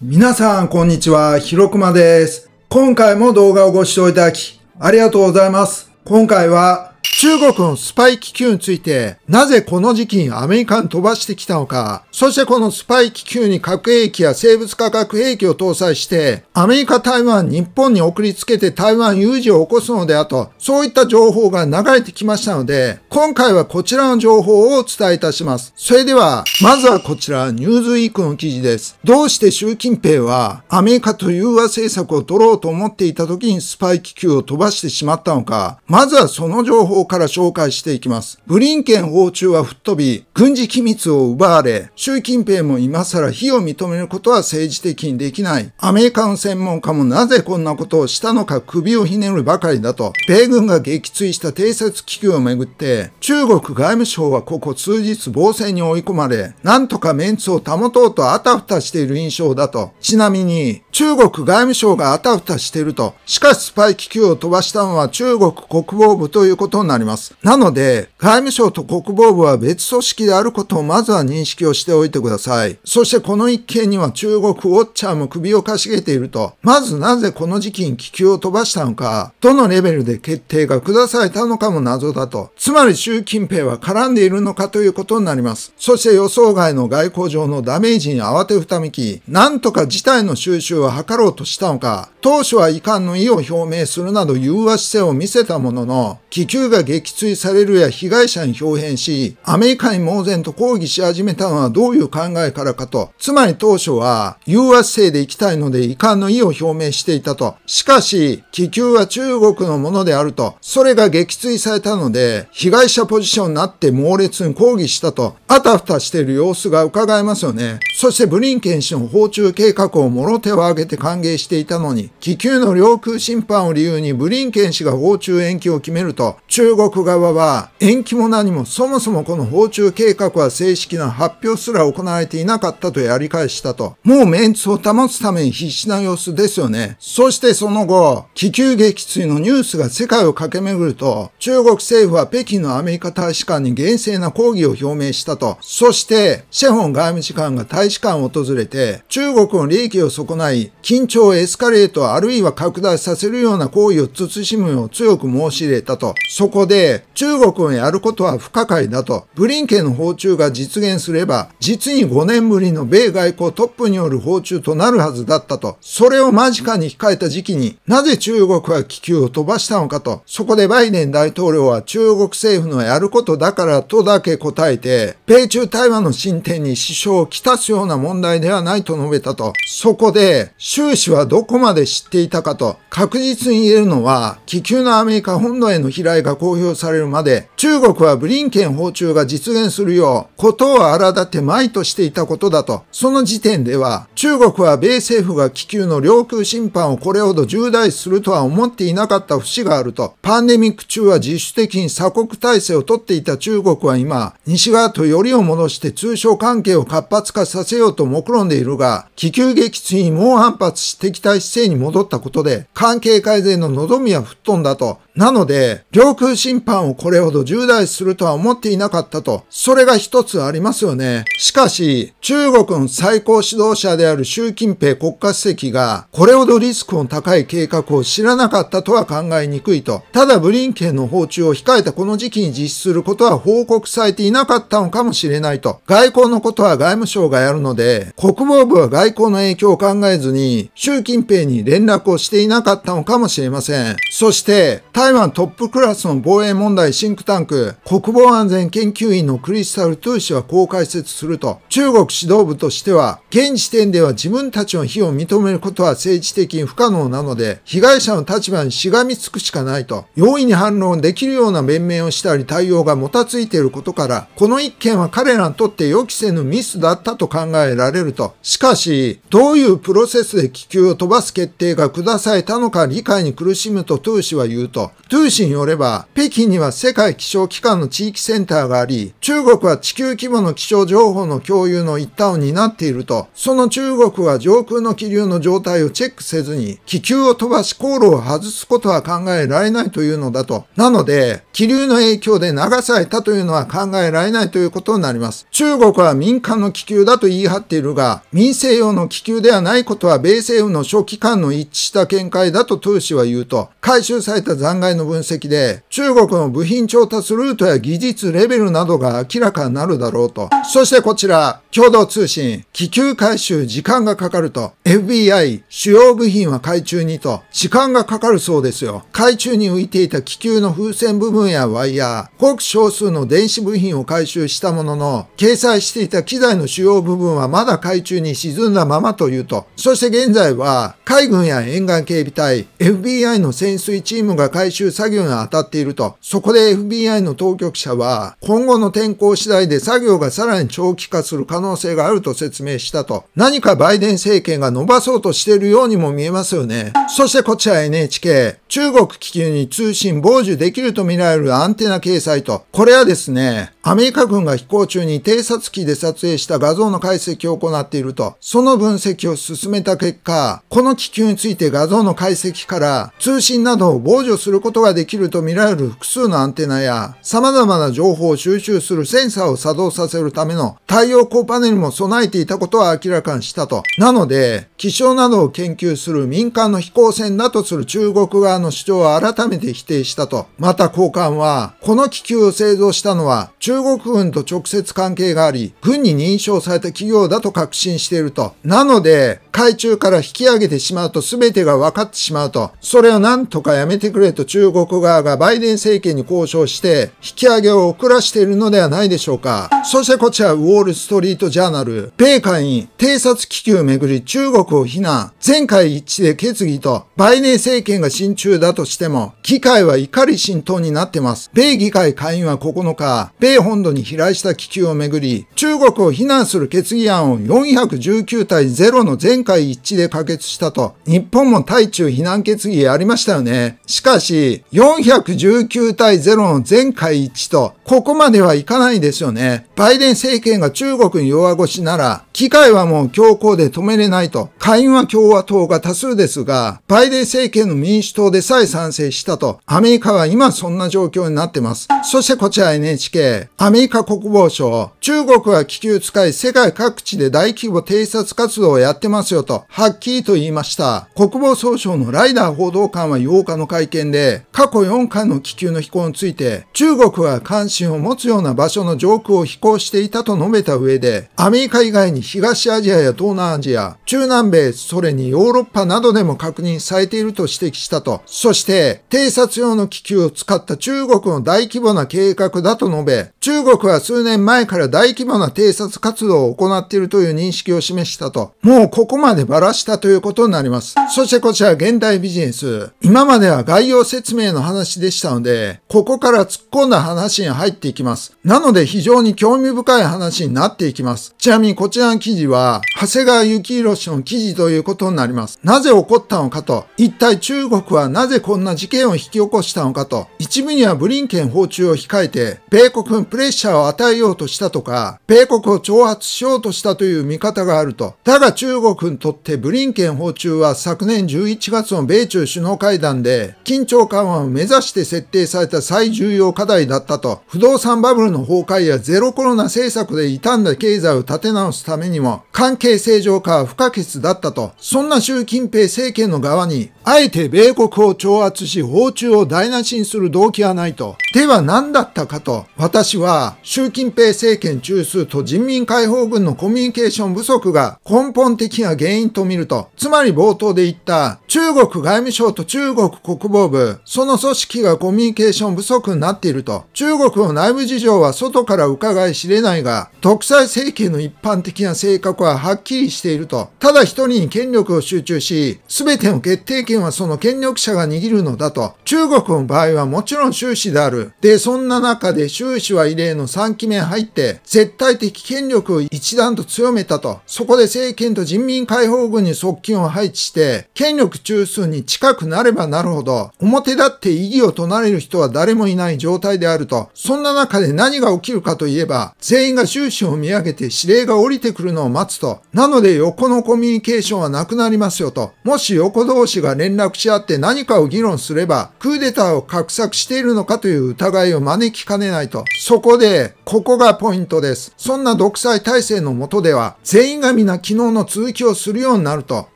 皆さん、こんにちは。ひろくまです。今回も動画をご視聴いただき、ありがとうございます。今回は、中国のスパイ気球について、なぜこの時期にアメリカに飛ばしてきたのか、そしてこのスパイ気球に核兵器や生物化学兵器を搭載して、アメリカ、台湾、日本に送りつけて台湾有事を起こすのであと、そういった情報が流れてきましたので、今回はこちらの情報をお伝えいたします。それでは、まずはこちら、ニューズイークの記事です。どうして習近平は、アメリカと融和政策を取ろうと思っていた時にスパイ気球を飛ばしてしまったのか、まずはその情報方から紹介していきます。ブリンケン訪中は吹っ飛び、軍事機密を奪われ、習近平も今更非を認めることは政治的にできない。アメリカの専門家もなぜこんなことをしたのか首をひねるばかりだと、米軍が撃墜した偵察気球をめぐって、中国外務省はここ数日防戦に追い込まれ、なんとかメンツを保とうとあたふたしている印象だと。ちなみに、中国外務省があたふたしていると。しかしスパイ気球を飛ばしたのは中国国防部ということになります。なので、外務省と国防部は別組織であることをまずは認識をしておいてください。そしてこの一件には中国ウォッチャーも首をかしげていると。まずなぜこの時期に気球を飛ばしたのか、どのレベルで決定が下されたのかも謎だと。つまり習近平は絡んでいるのかということになります。そして予想外の外交上のダメージに慌てふためき、なんとか事態の収集はを図ろうとしたのか、当初は遺憾の意を表明するなど融和姿勢を見せたものの、気球が撃墜されるや被害者に表変し、アメリカに猛然と抗議し始めたのはどういう考えからかと、つまり当初は融和姿勢で行きたいので遺憾の意を表明していたと。しかし、気球は中国のものであると、それが撃墜されたので、被害者ポジションになって猛烈に抗議したと、あたふたしている様子が伺えますよね。そしてブリンケン氏の訪中計画をもろ手をを挙げて歓迎していたのに、気球の領空侵犯を理由にブリンケン氏が訪中延期を決めると、中国側は延期も何もそもそもこの訪中計画は正式な発表すら行われていなかったとやり返したと。もうメンツを保つために必死な様子ですよね。そしてその後、気球撃墜のニュースが世界を駆け巡ると、中国政府は北京のアメリカ大使館に厳正な抗議を表明したと。そして、シェホン外務次官が大使館を訪れて、中国の利益を損ないい、緊張をエスカレートあるいは拡大させるような行為を慎むよう強く申し入れたと。そこで、中国をやることは不可解だと。ブリンケンの訪中が実現すれば、実に5年ぶりの米外交トップによる訪中となるはずだったと。それを間近に控えた時期に、なぜ中国は気球を飛ばしたのかと。そこでバイデン大統領は中国政府のやることだからとだけ答えて、米中対話の進展に支障をきたすような問題ではないと述べたと。そこで、で、習氏はどこまで知っていたかと確実に言えるのは、気球のアメリカ本土への飛来が公表されるまで、中国はブリンケン訪中が実現するよう、ことを荒立てまいとしていたことだと、その時点では、中国は米政府が気球の領空侵犯をこれほど重大視するとは思っていなかった節があると、パンデミック中は自主的に鎖国体制をとっていた中国は今、西側とよりを戻して通商関係を活発化させようと目論んでいるが、気球撃墜にも反発し敵対姿勢に戻ったことで、関係改善の望みは吹っ飛んだとなので、領空侵犯をこれほど重大するとは思っていなかったと、それが一つありますよね。しかし、中国の最高指導者である習近平国家主席が、これほどリスクの高い計画を知らなかったとは考えにくいと、ただブリンケンの訪中を控えたこの時期に実施することは報告されていなかったのかもしれないと、外交のことは外務省がやるので、国防部は外交の影響を考えずに、習近平に連絡をしていなかったのかもしれません。そして、台湾トップクラスの防衛問題シンクタンク、国防安全研究員のクリスタル・トゥー氏はこう解説すると、中国指導部としては、現時点では自分たちの非を認めることは政治的に不可能なので、被害者の立場にしがみつくしかないと、容易に反論できるような弁明をしたり対応がもたついていることから、この一件は彼らにとって予期せぬミスだったと考えられると。しかし、どういうプロセスで気球を飛ばす決定が下されたのか理解に苦しむとトゥー氏は言うと、トゥーによれば、北京には世界気象機関の地域センターがあり、中国は地球規模の気象情報の共有の一端を担っていると、その中国は上空の気流の状態をチェックせずに、気球を飛ばし航路を外すことは考えられないというのだと。なので、気流の影響で流されたというのは考えられないということになります。中国は民間の気球だと言い張っているが、民生用の気球ではないことは米政府の諸機関の一致した見解だとトゥーシは言うと、回収された残考えの分析で、中国の部品調達ルートや技術レベルなどが明らかになるだろうと。そしてこちら、共同通信、気球回収時間がかかると。FBI、主要部品は海中にと。時間がかかるそうですよ。海中に浮いていた気球の風船部分やワイヤー、ごく少数の電子部品を回収したものの、掲載していた機材の主要部分はまだ海中に沈んだままというと。そして現在は、海軍や沿岸警備隊、FBI の潜水チームが海回収作業に当たっていると。そこで FBI の当局者は、今後の天候次第で作業がさらに長期化する可能性があると説明したと。何かバイデン政権が伸ばそうとしているようにも見えますよね。そしてこちら NHK。中国気球に通信傍受できるとみられるアンテナ掲載と。これはですね、アメリカ軍が飛行中に偵察機で撮影した画像の解析を行っていると、その分析を進めた結果、この気球について画像の解析から通信などを防除することができると見られる複数のアンテナや様々な情報を収集するセンサーを作動させるための太陽光パネルも備えていたことは明らかにしたと。なので、気象などを研究する民間の飛行船だとする中国側の主張は改めて否定したと。また交換は、この気球を製造したのは中中国軍と直接関係があり、軍に認証された企業だと確信していると。なので、海中から引き上げてしまうと全てが分かってしまうと。それをなんとかやめてくれと中国側がバイデン政権に交渉して、引き上げを遅らしているのではないでしょうか。そしてこちら、ウォールストリートジャーナル、米会員、偵察気球をめぐり中国を非難、前回一致で決議と、バイデン政権が進中だとしても、議会は怒り浸透になってます。米議会会員は9日、米本土に飛来した気球をめぐり、中国を非難する決議案を419対0の全会一致で可決したと、日本も対中非難決議ありましたよね。しかし、419対0の全会一致と、ここまではいかないですよね。バイデン政権が中国に弱腰なら、機械はもう強行で止めれないと、下院は共和党が多数ですが、バイデン政権の民主党でさえ賛成したと、アメリカは今そんな状況になってます。そしてこちら NHK、アメリカ国防省、中国は気球使い世界各地で大規模偵察活動をやってますよと、はっきりと言いました。国防総省のライダー報道官は8日の会見で、過去4回の気球の飛行について、中国は関心を持つような場所の上空を飛行行していたと述べた上で、アメリカ以外に東アジアや東南アジア、中南米、それにヨーロッパなどでも確認されていると指摘したと、そして、偵察用の気球を使った中国の大規模な計画だと述べ、中国は数年前から大規模な偵察活動を行っているという認識を示したと、もうここまでバラしたということになります。そしてこちら現代ビジネス。今までは概要説明の話でしたので、ここから突っ込んだ話に入っていきます。なので非常に興味興味深い話になっていきます。ちなみにこちらの記事は、長谷川幸宏氏の記事ということになります。なぜ起こったのかと、一体中国はなぜこんな事件を引き起こしたのかと、一部にはブリンケン訪中を控えて、米国にプレッシャーを与えようとしたとか、米国を挑発しようとしたという見方があると。だが中国にとってブリンケン訪中は昨年11月の米中首脳会談で、緊張緩和を目指して設定された最重要課題だったと、不動産バブルの崩壊やゼロコロロナ政策で傷んだ経済を立て直すためにも関係正常化は不可欠だったと、そんな習近平政権の側に、あえて米国を挑発し訪中を台無しにする動機はないと、では何だったかと、私は習近平政権中枢と人民解放軍のコミュニケーション不足が根本的な原因と見ると、つまり冒頭で言った中国外務省と中国国防部、その組織がコミュニケーション不足になっていると。中国の内部事情は外から伺い知れないが、独裁政権の一般的な性格ははっきりしていると。ただ一人に権力を集中し、すべての決定権はその権力者が握るのだと。中国の場合はもちろん習氏である。で、そんな中で習氏は異例の3期目入って、絶対的権力を一段と強めたと。そこで政権と人民解放軍に側近を配置して、権力中枢に近くなればなるほど、表立って異議を唱える人は誰もいない状態であると、そんな中で何が起きるかといえば、全員が終始を見上げて指令が降りてくるのを待つと、なので横のコミュニケーションはなくなりますよと、もし横同士が連絡し合って何かを議論すれば、クーデターを画策しているのかという疑いを招きかねないと。そこで、ここがポイントです。そんな独裁体制の下では、全員が皆昨日の続きをするようになると、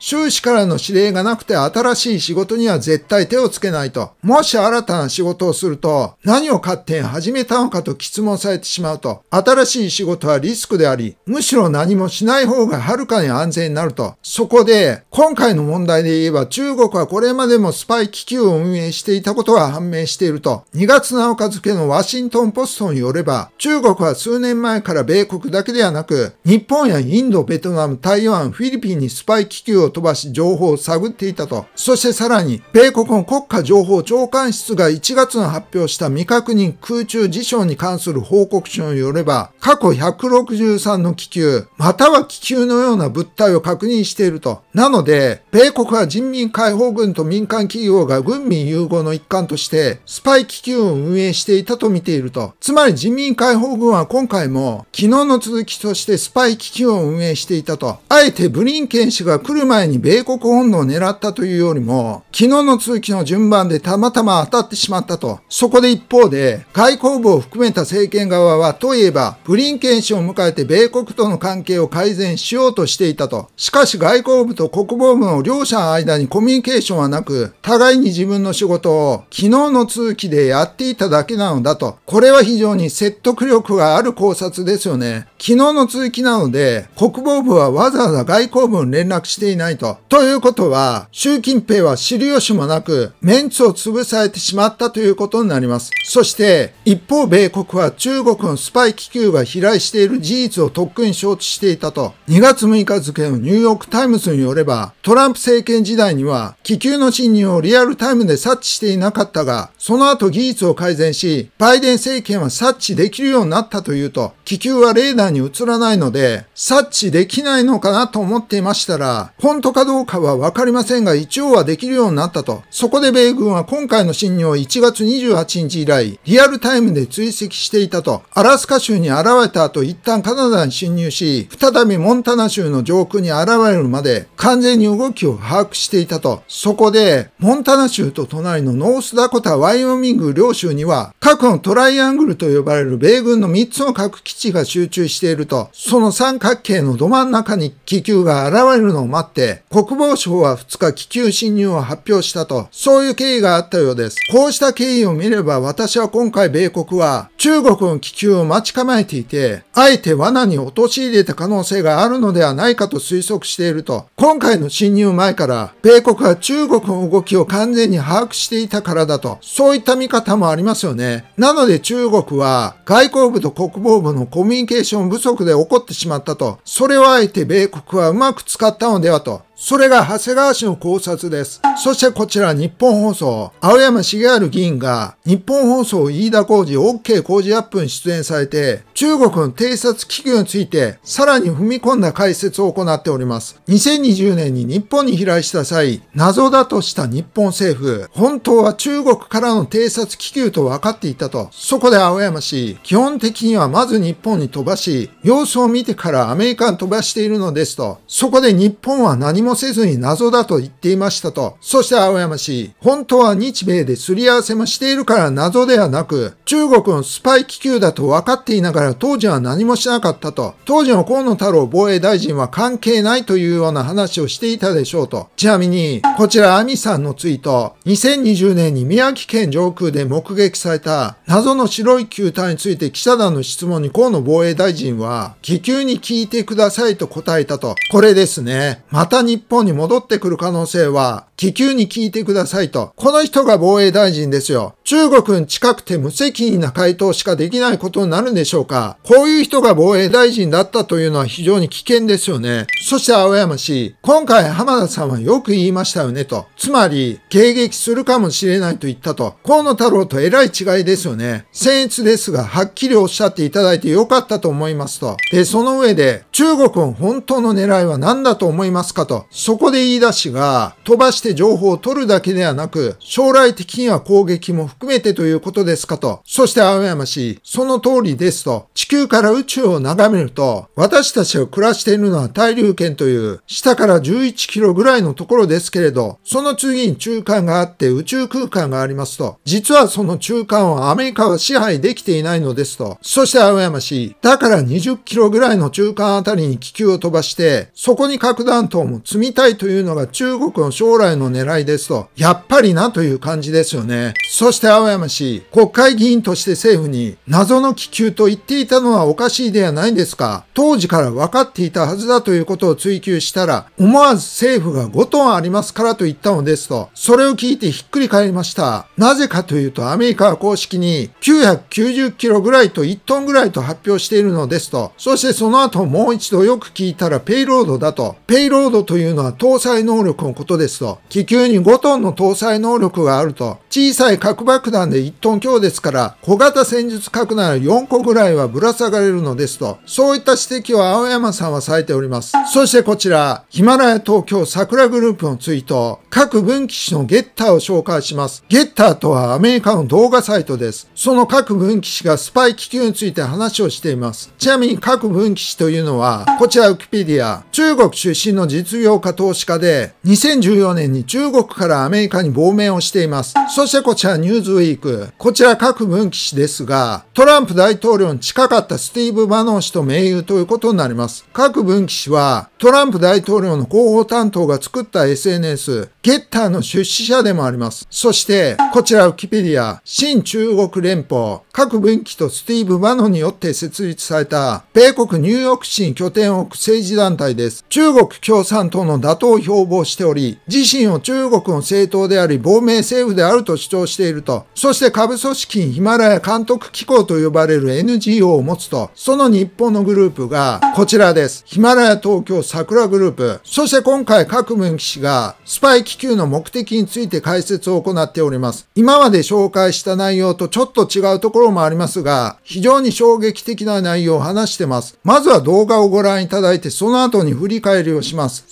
終始からの指令がなくてって新しい仕事には絶対手をつけないと。もし新たな仕事をすると、何を勝手に始めたのかと質問されてしまうと、新しい仕事はリスクであり、むしろ何もしない方がはるかに安全になると。そこで、今回の問題で言えば中国はこれまでもスパイ気球を運営していたことが判明していると。2月7日付のワシントンポストによれば、中国は数年前から米国だけではなく、日本やインド、ベトナム、台湾、フィリピンにスパイ気球を飛ばし情報を探っていたったと。そしてさらに、米国の国家情報長官室が1月の発表した未確認空中事象に関する報告書によれば、過去163の気球、または気球のような物体を確認していると。なので、米国は人民解放軍と民間企業が軍民融合の一環として、スパイ気球を運営していたと見ていると。つまり人民解放軍は今回も、昨日の続きとしてスパイ気球を運営していたと。あえてブリンケン氏が来る前に米国本土を狙ったというよりも、昨日の通きの順番でたまたま当たってしまったと。そこで一方で、外交部を含めた政権側は、といえば、ブリンケン氏を迎えて米国との関係を改善しようとしていたと。しかし外交部と国防部の両者の間にコミュニケーションはなく、互いに自分の仕事を昨日の通きでやっていただけなのだと。これは非常に説得力がある考察ですよね。昨日の続きなので、国防部はわざわざ外交部に連絡していないと。ということは、習近平は知る由もなく、メンツを潰されてしまったということになります。そして、一方米国は中国のスパイ気球が飛来している事実をとっくに承知していたと、2月6日付のニューヨークタイムズによれば、トランプ政権時代には気球の侵入をリアルタイムで察知していなかったが、その後技術を改善し、バイデン政権は察知できるようになったというと、気球はレーダーに映らないので、察知できないのかなと思っていましたら、本当かどうかはわかりませんが、が一応はできるようになったと。そこで米軍は今回の侵入を1月28日以来、リアルタイムで追跡していたと。アラスカ州に現れた後、一旦カナダに侵入し、再びモンタナ州の上空に現れるまで、完全に動きを把握していたと。そこで、モンタナ州と隣のノースダコタ、ワイオミング両州には、核のトライアングルと呼ばれる米軍の3つの核基地が集中していると、その三角形のど真ん中に気球が現れるのを待って、国防省は2日気球侵入を発表したと、そういう経緯があったようです。こうした経緯を見れば私は今回米国は中国の気球を待ち構えていて、あえて罠に陥れた可能性があるのではないかと推測していると、今回の侵入前から米国は中国の動きを完全に把握していたからだと、そういった見方もありますよね。なので中国は外交部と国防部のコミュニケーション不足で起こってしまったと、それをあえて米国はうまく使ったのではと、それが長谷川氏の考察です。そしてこちら日本放送、青山茂春議員が日本放送飯田工事 OK 工事アップに出演されて、中国の偵察気球についてさらに踏み込んだ解説を行っております。2020年に日本に飛来した際、謎だとした日本政府、本当は中国からの偵察気球と分かっていたと。そこで青山氏、基本的にはまず日本に飛ばし、様子を見てからアメリカに飛ばしているのですと。そこで日本は何ももせずに謎だと言っていましたと。そして青山氏、本当は日米ですり合わせもしているから謎ではなく、中国のスパイ気球だと分かっていながら当時は何もしなかったと。当時の河野太郎防衛大臣は関係ないというような話をしていたでしょうと。ちなみに、こちらアミさんのツイート、2020年に宮城県上空で目撃された謎の白い球体について記者団の質問に河野防衛大臣は、気球に聞いてくださいと答えたと。これですね。また日本に戻ってくる可能性は気球に聞いてくださいと。この人が防衛大臣ですよ。中国に近くて無責任な回答しかできないことになるんでしょうかこういう人が防衛大臣だったというのは非常に危険ですよね。そして青山氏、今回浜田さんはよく言いましたよねと。つまり、迎撃するかもしれないと言ったと。河野太郎とえらい違いですよね。僭越ですが、はっきりおっしゃっていただいてよかったと思いますと。で、その上で、中国の本当の狙いは何だと思いますかと。そこで言い出しが、飛ばして情報を取るだけではなく、将来的には攻撃も含めてということですかと。そして青山氏、その通りですと、地球から宇宙を眺めると、私たちが暮らしているのは大流圏という、下から11キロぐらいのところですけれど、その次に中間があって宇宙空間がありますと、実はその中間をアメリカは支配できていないのですと。そして青山氏、だから20キロぐらいの中間あたりに気球を飛ばして、そこに核弾頭も積みみたいというのが中国の将来の狙いですと、やっぱりなという感じですよね。そして青山氏、国会議員として政府に謎の気球と言っていたのはおかしいではないですか当時から分かっていたはずだということを追求したら、思わず政府が5トンありますからと言ったのですと、それを聞いてひっくり返りました。なぜかというとアメリカは公式に990キロぐらいと1トンぐらいと発表しているのですと、そしてその後もう一度よく聞いたらペイロードだと、ペイロードといういうのは搭載能力のことですと、気球に5トンの搭載能力があると、小さい核爆弾で1トン強ですから、小型戦術核なら4個ぐらいはぶら下がれるのですと、そういった指摘を青山さんはされております。そしてこちら、ヒマラヤ東京桜グループのツイート、各分岐子のゲッターを紹介します。ゲッターとはアメリカの動画サイトです。その各分岐子がスパイ気球について話をしています。ちなみに各分岐子というのは、こちらウキペディア、中国出身の実業業家投資家で、2014年に中国からアメリカに亡命をしています。そしてこちらニューズウィーク。こちら各分岐誌ですが、トランプ大統領に近かったスティーブ・バノン氏と盟友ということになります。各分岐誌は、トランプ大統領の広報担当が作った SNS、ゲッターの出資者でもあります。そして、こちらウキペディア、新中国連邦、各分岐とスティーブ・バノンによって設立された、米国ニューヨーク市に拠点を置く政治団体です。中国共産党統の打倒を標榜しており、自身を中国の政党であり、亡命政府であると主張していると、そして下部組織ヒマラヤ監督機構と呼ばれる NGO を持つと、その日本のグループがこちらです。ヒマラヤ東京桜グループ。そして今回各文騎士がスパイ気球の目的について解説を行っております。今まで紹介した内容とちょっと違うところもありますが、非常に衝撃的な内容を話してます。まずは動画をご覧いただいて、その後に振り返りをします。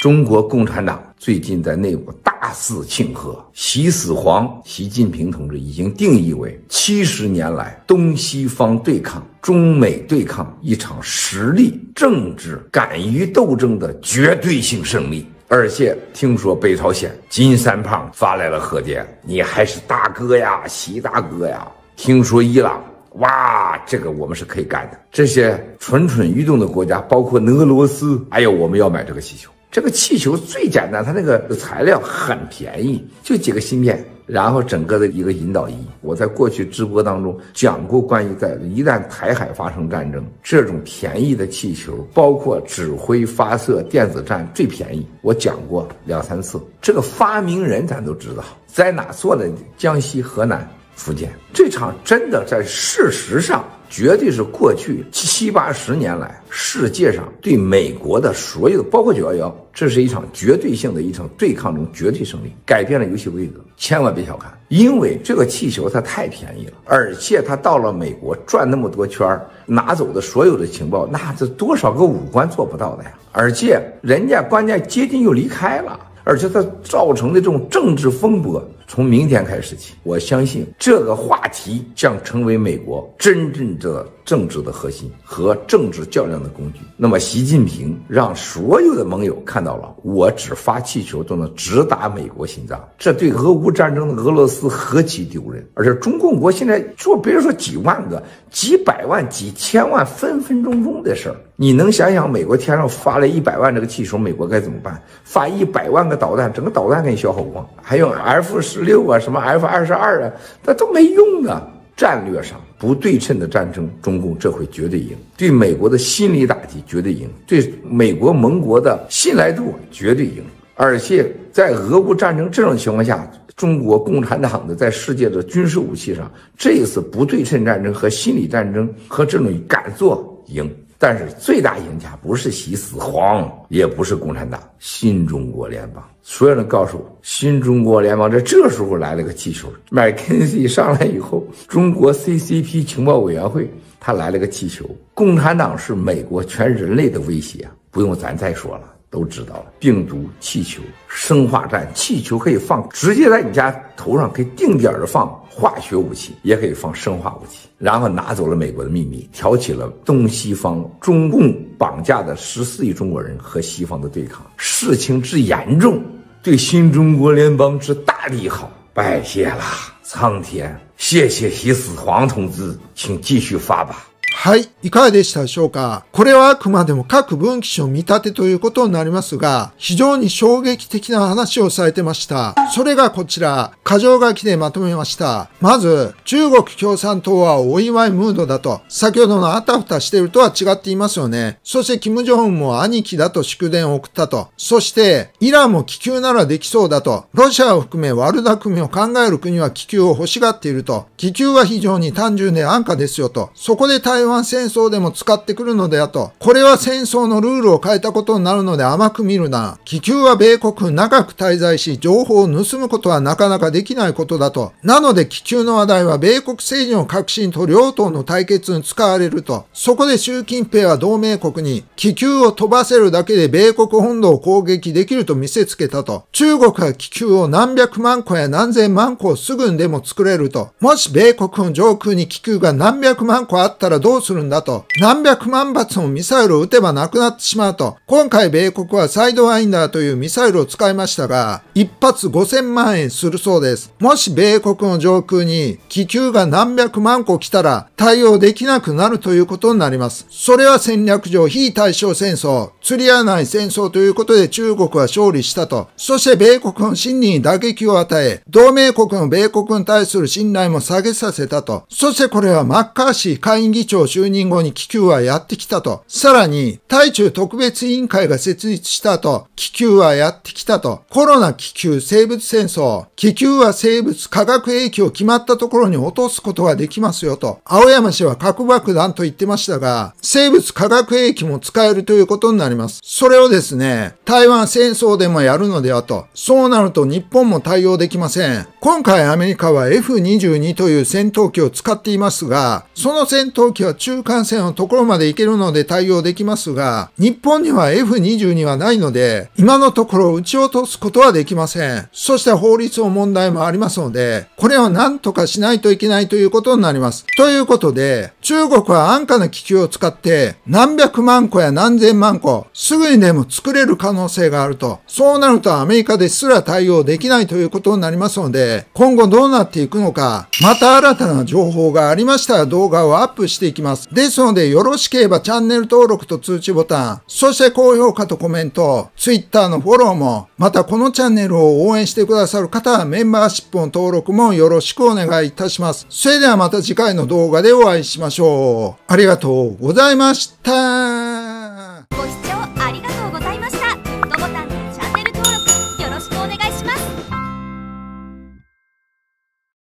中国共产党最近在内部大肆庆贺，习始皇习近平同志已经定义为七十年来东西方对抗、中美对抗一场实力政治敢于斗争的绝对性胜利。而且听说北朝鲜金三胖发来了贺电，你还是大哥呀，习大哥呀。听说伊朗。哇，这个我们是可以干的。这些蠢蠢欲动的国家，包括俄罗斯，哎呦，我们要买这个气球。这个气球最简单，它那个材料很便宜，就几个芯片，然后整个的一个引导仪。我在过去直播当中讲过，关于在一旦台海发生战争，这种便宜的气球，包括指挥发射、电子战最便宜，我讲过两三次。这个发明人咱都知道，在哪做的？江西、河南。福建这场真的在事实上绝对是过去七八十年来世界上对美国的所有，包括九幺幺，这是一场绝对性的一场对抗中绝对胜利，改变了游戏规则。千万别小看，因为这个气球它太便宜了，而且它到了美国转那么多圈儿，拿走的所有的情报，那这多少个武官做不到的呀！而且人家关键接近又离开了，而且它造成的这种政治风波。从明天开始起，我相信这个话题将成为美国真正的政治的核心和政治较量的工具。那么，习近平让所有的盟友看到了，我只发气球都能直达美国心脏，这对俄乌战争的俄罗斯何其丢人！而且，中共国现在做，别说几万个、几百万、几千万分分钟钟的事儿，你能想想美国天上发了一百万这个气球，美国该怎么办？发一百万个导弹，整个导弹给你消耗光，还用 F 十？六啊，什么 F 二十二啊，那都没用啊！战略上不对称的战争，中共这回绝对赢，对美国的心理打击绝对赢，对美国盟国的信赖度绝对赢。而且在俄乌战争这种情况下，中国共产党的在世界的军事武器上，这一次不对称战争和心理战争和这种敢做赢。但是最大赢家不是希死黄，也不是共产党，新中国联邦。所有人告诉我，新中国联邦在这时候来了个气球。麦肯锡上来以后，中国 CCP 情报委员会他来了个气球。共产党是美国全人类的威胁，不用咱再说了。都知道了，病毒气球、生化战气球可以放，直接在你家头上可以定点的放化学武器，也可以放生化武器，然后拿走了美国的秘密，挑起了东西方、中共绑架的十四亿中国人和西方的对抗，事情之严重，对新中国联邦之大利好。拜谢了，苍天，谢谢习四皇同志，请继续发吧。はい。いかがでしたでしょうかこれはあくまでも各分岐詞の見立てということになりますが、非常に衝撃的な話をされてました。それがこちら、箇条書きでまとめました。まず、中国共産党はお祝いムードだと、先ほどのあたふたしてるとは違っていますよね。そして、金正恩も兄貴だと祝電を送ったと。そして、イランも気球ならできそうだと。ロシアを含め悪だ組を考える国は気球を欲しがっていると。気球は非常に単純で安価ですよと。そこで台湾湾戦争でも使ってくるのであと、これは戦争のルールを変えたことになるので甘く見るな。気球は米国長く滞在し、情報を盗むことはなかなかできないことだと。なので気球の話題は米国政治の革新と両党の対決に使われると。そこで習近平は同盟国に気球を飛ばせるだけで米国本土を攻撃できると見せつけたと。中国は気球を何百万個や何千万個をすぐにでも作れると。もし米国の上空に気球が何百万個あったらどうするんだと、何百万発もミサイルを撃てばなくなってしまうと、今回米国はサイドワインダーというミサイルを使いましたが、一発5000万円するそうです。もし米国の上空に気球が何百万個来たら対応できなくなるということになります。それは戦略上非対称戦争、釣り合わない戦争ということで中国は勝利したと。そして米国の真理に打撃を与え、同盟国の米国に対する信頼も下げさせたと。そしてこれはマッカーシー下院議長就任後に気球はやってきたと。さらに、対中特別委員会が設立した後、気球はやってきたと。コロナ気球生物戦争。気球は生物化学兵器を決まったところに落とすことができますよと。青山氏は核爆弾と言ってましたが、生物化学兵器も使えるということになります。それをですね、台湾戦争でもやるのではと。そうなると日本も対応できません。今回アメリカは F22 という戦闘機を使っていますが、その戦闘機は中間線のところまで行けるので対応できますが、日本には F22 はないので、今のところ撃ち落とすことはできません。そして法律の問題もありますので、これを何とかしないといけないということになります。ということで、中国は安価な気球を使って、何百万個や何千万個、すぐにでも作れる可能性があると。そうなるとアメリカですら対応できないということになりますので、今後どうなっていくのか、また新たな情報がありましたら動画をアップしていきます。ます。ですので、よろしければチャンネル登録と通知ボタン、そして高評価とコメント、Twitter のフォローも、またこのチャンネルを応援してくださる方はメンバーシップの登録もよろしくお願いいたします。それではまた次回の動画でお会いしましょう。ありがとうございました。